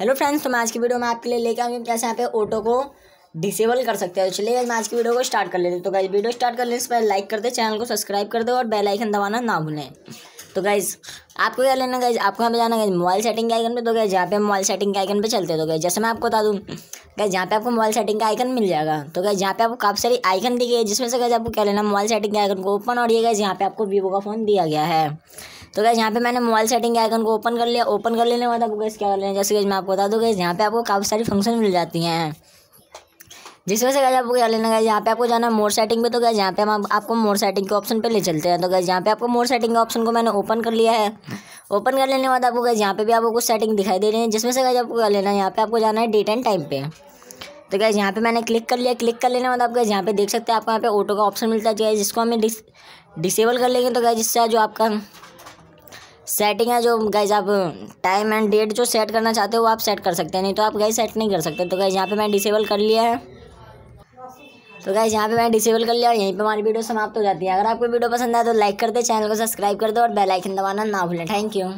hello friends तो मैं आज की वीडियो में आपके लिए लेके आऊँगी कैसे यहाँ पे ऑटो को डिसेबल कर सकते हैं चलिए आज की वीडियो को स्टार्ट कर लेते हैं तो गाइज वीडियो स्टार्ट कर लेने से पहले लाइक कर दे चैनल को सब्सक्राइब कर दे और बेल आइकन दबाना ना भूलें तो गाइज आपको क्या लेना गाइज आपको यहाँ पे जाना गाइज मोबाइल सेटिंग के आइकन पे तो गाइज यहाँ पे मोबाइल सेटिंग के आइकन पे चलते तो गाइज जैसे मैं आपको बता दूँ गाइज यहाँ पे आपको मोबाइल सेटिंग का आइकन मिल जाएगा तो गाइज यहाँ पे आपको काफ़ी सारी आइकन दी गई है जिसमें से गाइज आपको क्या लेना मोबाइल सेटिंग के आइकन को ओपन और ये गाइज यहाँ पे आपको वीवो का फ़ोन दिया गया है तो गैस यहाँ पे मैंने मोबाइल सेटिंग के आइकन को ओपन कर लिया ओपन कर लेने के बाद आपको गैस क्या कर लेना जैसे गैस मैं आपको बता दूँ गैस यहाँ पे आपको काफ़ी सारी फंक्शन मिल जाती हैं जिस वजह से गैस आपको क्या लेना गैस यहाँ पे आपको जाना मोर सेटिंग पे तो गैस यहाँ पे हम आपको मोर सेटिंग के ऑप्शन पे ले चलते हैं तो गैस यहाँ पे आपको मोर सेटिंग के ऑप्शन को मैंने ओपन कर लिया है ओपन कर लेने के बाद आपको गैस यहाँ पे भी आपको कुछ सेटिंग दिखाई दे रही है जिसमें से गैस आपको क्या लेना है यहाँ पे आपको जाना है डेट एंड टाइम पे तो गैस यहाँ पे मैंने क्लिक कर लिया क्लिक कर लेने के बाद आप गैस यहाँ पे देख सकते हैं आपको यहाँ पे ऑटो का ऑप्शन मिलता है जिसको हमें डिस डिसेबल कर लेंगे तो गैस जिससे जो आपका सेटिंग है जो गाइज आप टाइम एंड डेट जो सेट करना चाहते हो वो आप सेट कर सकते हैं नहीं तो आप गाइज सेट नहीं कर सकते तो गाइज यहाँ पे मैं डिसेबल कर लिया है तो गाइज यहाँ पे मैं डिसेबल कर लिया और यहीं पे हमारी वीडियो समाप्त हो जाती है अगर आपको वीडियो पसंद आए तो लाइक कर दे चैनल को सब्सक्राइब कर दो और बेलाइकन दबाना ना भूलें थैंक यू